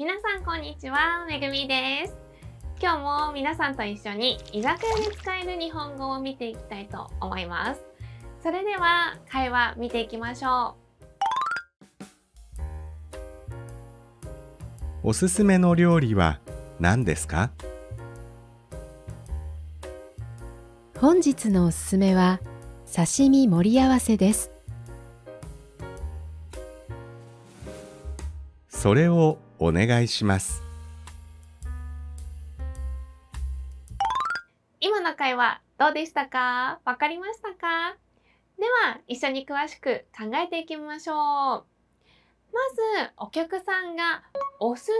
皆さんこんにちはめぐみです今日も皆さんと一緒に居酒屋で使える日本語を見ていきたいと思いますそれでは会話見ていきましょうおすすめの料理は何ですか本日のおすすめは刺身盛り合わせですそれをお願いします今の会話どうでしたかわかりましたかでは一緒に詳しく考えていきましょうまずお客さんがおすす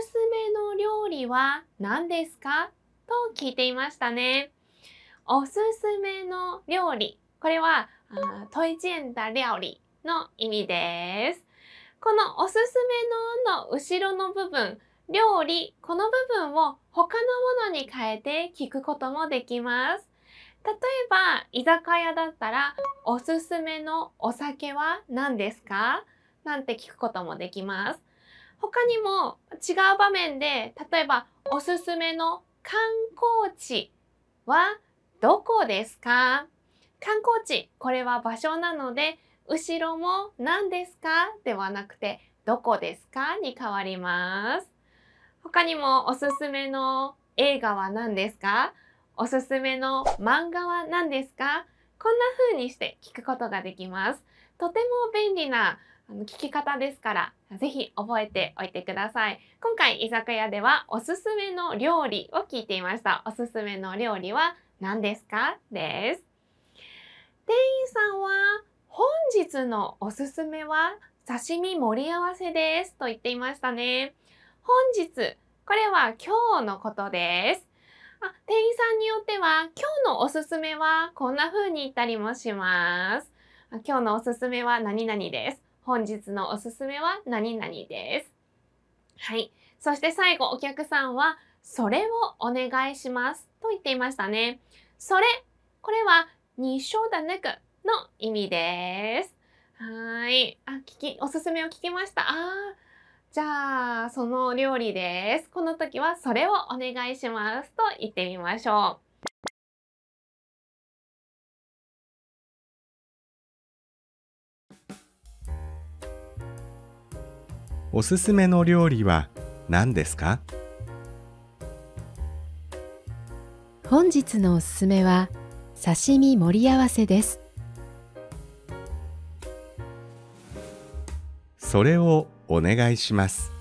めの料理は何ですかと聞いていましたねおすすめの料理これは、トイジェンダ料理の意味です。このおすすめのの後ろの部分、料理、この部分を他のものに変えて聞くこともできます。例えば、居酒屋だったら、おすすめのお酒は何ですかなんて聞くこともできます。他にも違う場面で、例えば、おすすめの観光地はどこですか観光地、これは場所なので、後ろも何ですかではなくてどこですかに変わります。他にもおすすめの映画は何ですかおすすめの漫画は何ですかこんな風にして聞くことができます。とても便利な聞き方ですから、ぜひ覚えておいてください。今回居酒屋ではおすすめの料理を聞いていました。おすすめの料理は何ですかです。店員さんは本日のおすすめは刺身盛り合わせですと言っていましたね。本日、これは今日のことです。あ店員さんによっては今日のおすすめはこんな風に言ったりもします。今日のおすすめは何々です。本日のおすすめは何々です。はい。そして最後お客さんはそれをお願いしますと言っていましたね。それ、これは日照だなくの意味です。はい。あ、聞き、おすすめを聞きました。あじゃあ、その料理です。この時はそれをお願いしますと言ってみましょう。おすすめの料理は何ですか本日のおすすめは刺身盛り合わせですそれをお願いします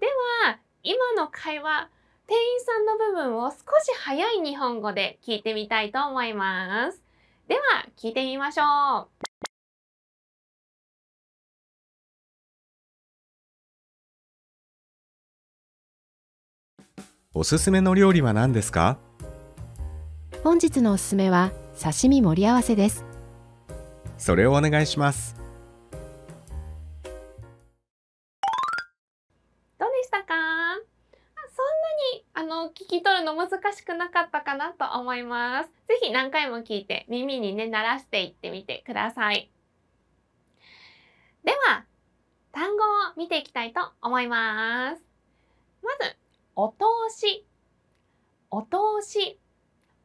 では今の会話店員さんの部分を少し早い日本語で聞いてみたいと思いますでは聞いてみましょうおすすめの料理は何ですか本日のおすすめは刺身盛り合わせですそれをお願いしますどうでしたかそんなにあの聞き取るの難しくなかったかなと思いますぜひ何回も聞いて耳にね鳴らしていってみてくださいでは単語を見ていきたいと思いますまずお通しお通し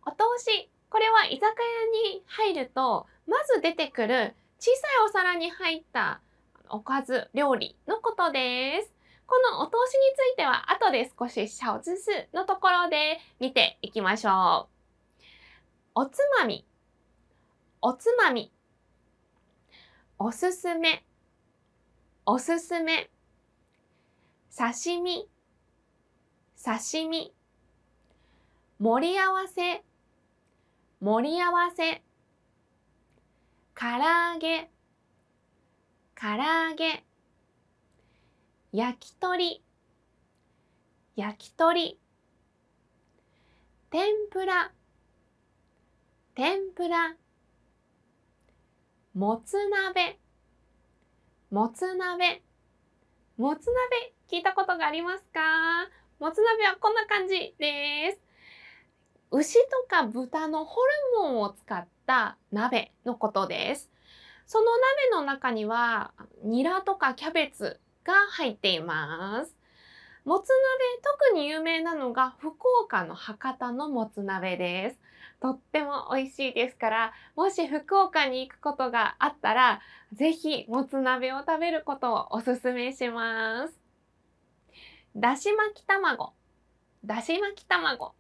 お通しこれは居酒屋に入るとまず出てくる小さいお皿に入ったおかず料理のことです。このお通しについては後で少しオズスのところで見ていきましょう。おつまみ、おつまみ、おすすめ、おすすめ、刺身、刺身、盛り合わせ、盛り合わせ、唐揚げ唐揚げ焼き鳥焼き鳥天ぷら天ぷらもつ鍋もつ鍋もつ鍋聞いたことがありますかもつ鍋はこんな感じです牛とか豚のホルモンを使った鍋のことです。その鍋の中にはニラとかキャベツが入っています。もつ鍋、特に有名なのが福岡の博多のもつ鍋です。とっても美味しいですから、もし福岡に行くことがあったら、ぜひもつ鍋を食べることをおすすめします。だし巻き卵、だし巻き卵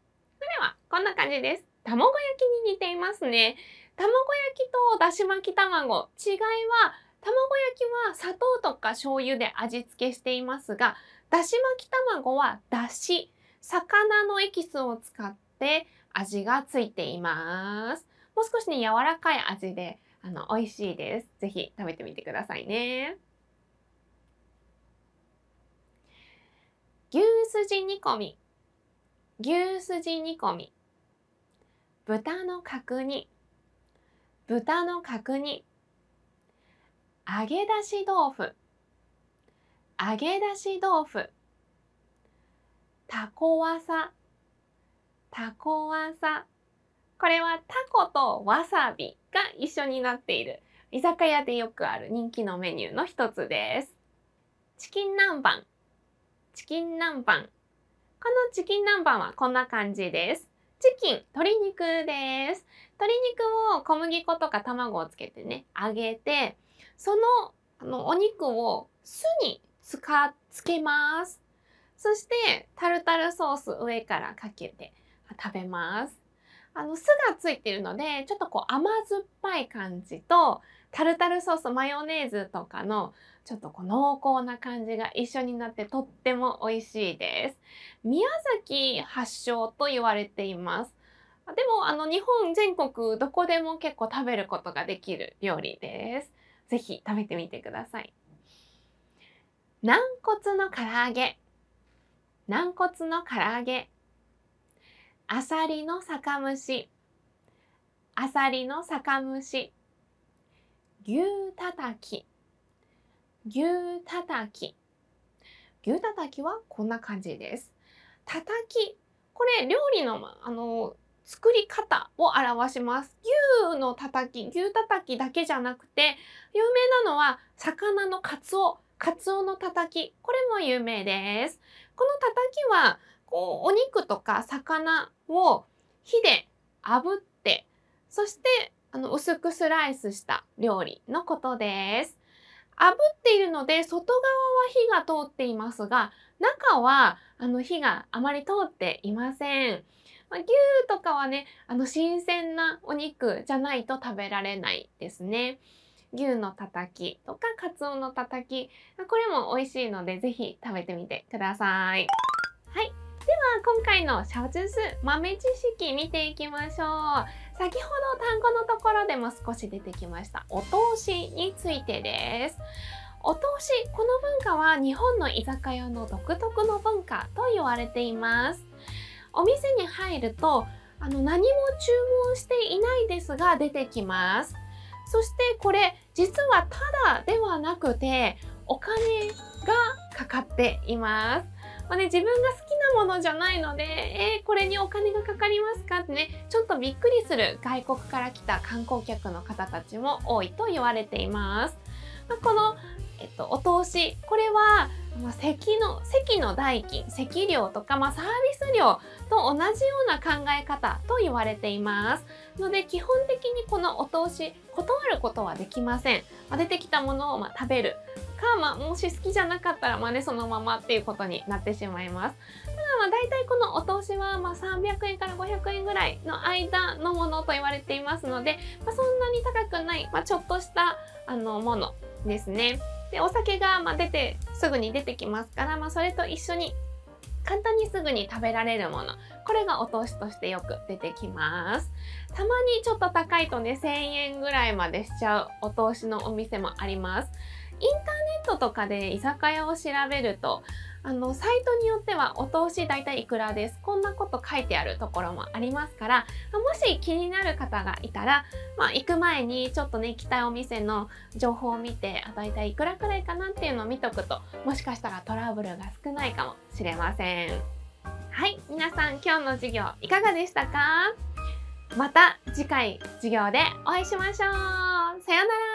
ではこんな感じです。卵焼きに似ていますね。卵焼きとだし巻き卵、違いは卵焼きは砂糖とか醤油で味付けしていますが、だし巻き卵はだし、魚のエキスを使って味がついています。もう少しね、柔らかい味で、あの、美味しいです。ぜひ食べてみてくださいね。牛すじ煮込み牛すじ煮込み豚の角煮豚の角煮揚げ出し豆腐揚げ出し豆腐タコわさタコわさこれはタコとわさびが一緒になっている居酒屋でよくある人気のメニューの一つですチキン南蛮チキン南蛮このチキン南蛮はこんな感じです。チキン、鶏肉です。鶏肉を小麦粉とか卵をつけてね、揚げて、そのあのお肉を酢につか、つけます。そして、タルタルソース上からかけて食べます。あの、酢がついてるので、ちょっとこう甘酸っぱい感じと、タルタルソース、マヨネーズとかのちょっとこう濃厚な感じが一緒になってとっても美味しいです。宮崎発祥と言われています。でもあの日本全国どこでも結構食べることができる料理です。ぜひ食べてみてください。軟骨の唐揚げ軟骨の唐揚げあさりの酒蒸しあさりの酒蒸し牛たたき牛たたき。牛たたきはこんな感じです。たたき。これ料理の、あの、作り方を表します。牛のたたき、牛たたきだけじゃなくて、有名なのは魚のカツオ、カツオのたたき。これも有名です。このたたきは、こう、お肉とか魚を火で炙って、そして、あの、薄くスライスした料理のことです。炙っているので外側は火が通っていますが中はあの火があまり通っていません。まあ、牛とかはねあの新鮮なお肉じゃないと食べられないですね。牛のたたきとかカツオのたたきこれも美味しいので是非食べてみてください。はいでは今回のシャオズ豆知識見ていきましょう。先ほど単語のところでも少し出てきましたお通しについてですお通しこの文化は日本の居酒屋の独特の文化と言われていますお店に入るとあの何も注文していないですが出てきますそしてこれ実はただではなくてお金がかかっています。まあね、自分が好ものじゃないので、えー、これにお金がかかりますかってね、ちょっとびっくりする外国から来た観光客の方たちも多いと言われています。まこの、えっと、お通し、これは、まあ、席の、席の代金、席料とか、まあ、サービス料と同じような考え方と言われています。ので、基本的にこのお通し、断ることはできません。まあ、出てきたものをま食べる。か、まあ、もし好きじゃなかったら、まあね、そのままっていうことになってしまいます。大体このお通しはま300円から500円ぐらいの間のものと言われていますので、まあ、そんなに高くない、まあ、ちょっとしたあのものですね。でお酒がま出てすぐに出てきますから、まあ、それと一緒に簡単にすぐに食べられるものこれがお通しとしてよく出てきますたまにちょっと高いとね1000円ぐらいまでしちゃうお通しのお店もありますインターネットとかで居酒屋を調べるとあのサイトによってはお通し大体いくらですこんなこと書いてあるところもありますからもし気になる方がいたら、まあ、行く前にちょっとね行きたいお店の情報を見て大体いくらくらいかなっていうのを見とくともしかしたらトラブルが少ないかもしれませんはい皆さん今日の授業いかがでしたかまた次回授業でお会いしましょうさようなら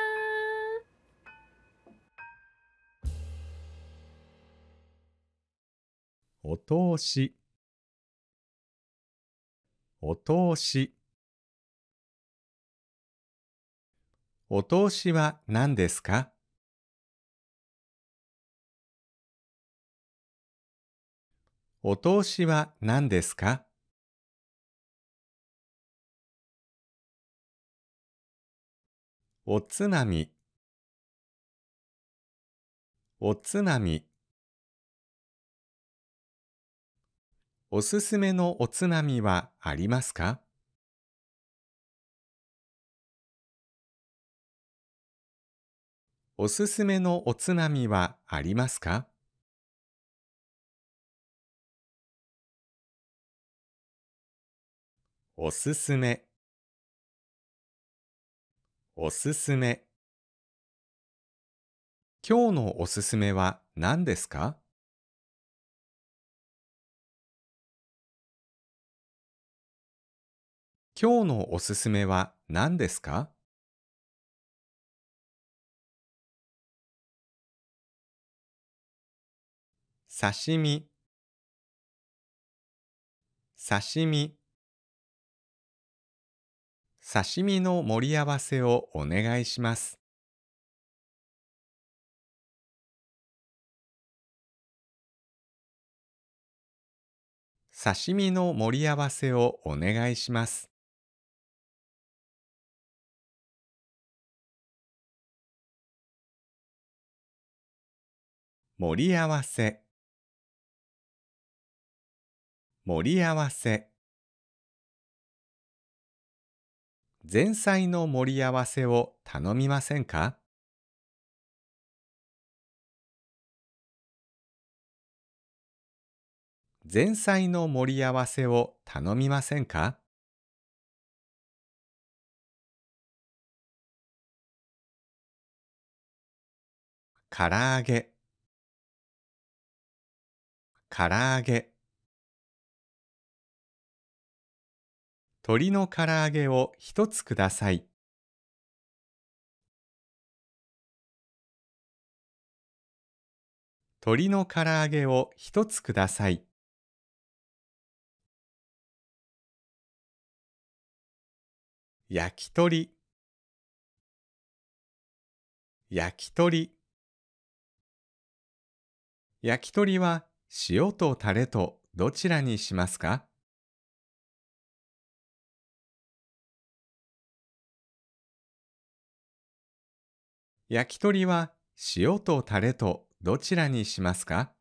お通しお通しお通しは何ですかお通しは何ですかおつまみおつまみおすすめのおつまみはありますかおすすめのおつまみはありますかおすすめおすすめのおすすめは何ですか今日のおすすめは何ですか刺身刺身刺身の盛り合わせをお願いします。刺身の盛り合わせをお願いします。盛り合わせ盛り合わせ前菜の盛り合わせを頼みませんか前菜の盛り合わせを頼みませんか唐揚げ唐揚げ鶏の唐揚げを一つください。鶏の唐揚げを一つください。焼き鳥焼き鳥焼き鳥は塩とタレとどちらにしますか焼き鳥は塩とタレとどちらにしますか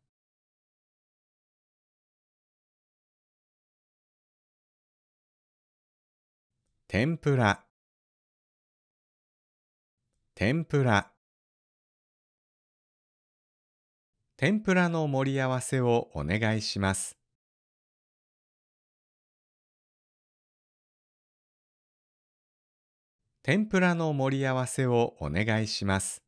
天ぷら天ぷら天ぷらの盛り合わせをお願いします。天ぷらの盛り合わせをお願いします。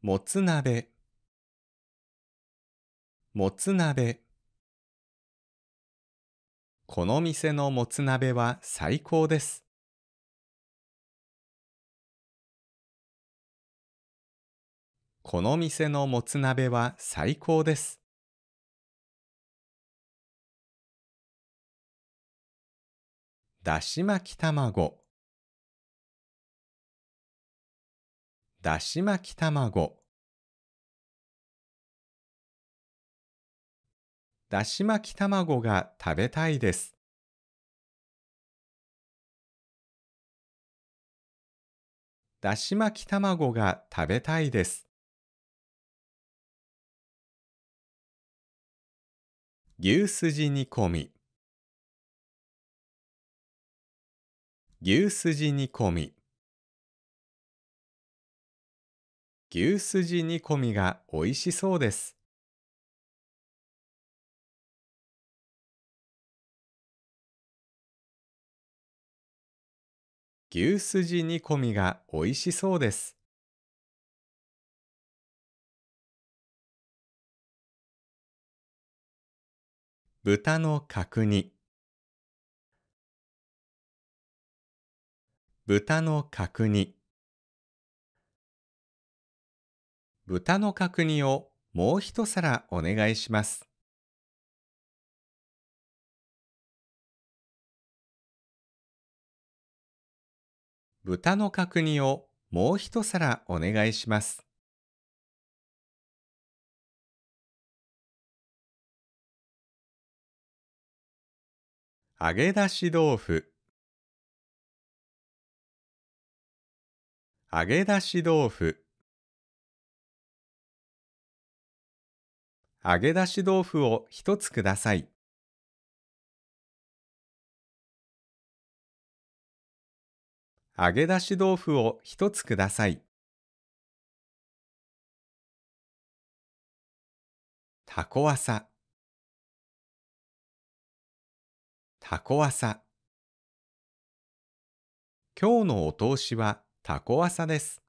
もつ鍋もつ鍋この店のもつ鍋は最高です。この店のもつ鍋は最高です。だし巻き卵だし巻き卵だし巻き卵が食べたいです。だし巻き卵が食べたいです。牛すじ煮込み牛すじ煮込み牛すじ煮込みが美味しそうです牛すじ煮込みが美味しそうです豚の角煮豚の角煮豚の角煮をもう一皿お願いします。豚の角煮をもう一皿お願いします。揚げ出し豆腐揚げ出し豆腐揚げ出し豆腐を一つください。揚げ出し豆腐を一つください。たこわさ箱わさ今日のお通しはタコわさです。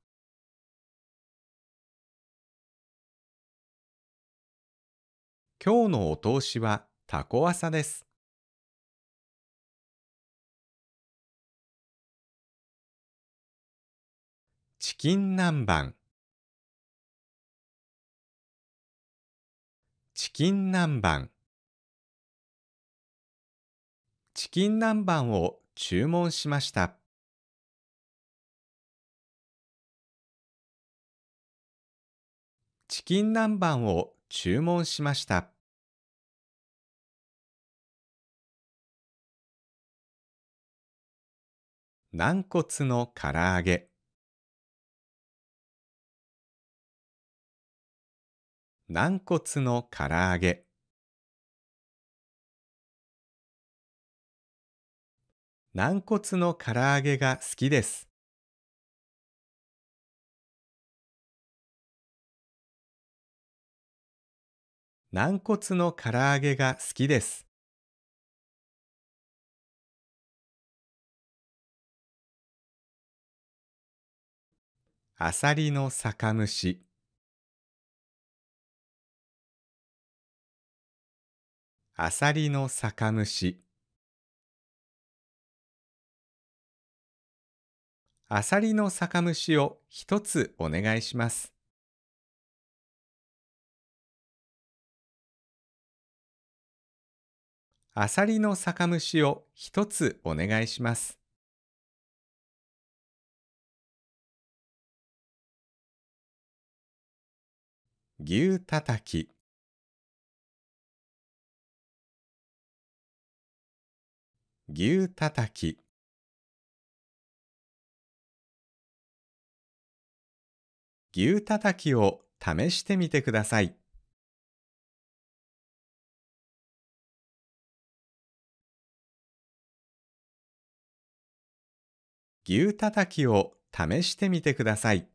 今日のお通しはタコわさです。チキン南蛮チキン南蛮チキン南蛮を注文しました。チキン南蛮を注文しました。軟骨の唐揚げ軟骨の唐揚げ軟骨の唐揚げが好きです。軟骨の唐揚げが好きです。アサリの酒蒸しアサリの酒蒸しアサリの酒蒸しを一つお願いします。アサリの酒蒸しを一つお願いします。牛たたき牛たたき牛たたきを試してみてください。牛たたきを試してみてください。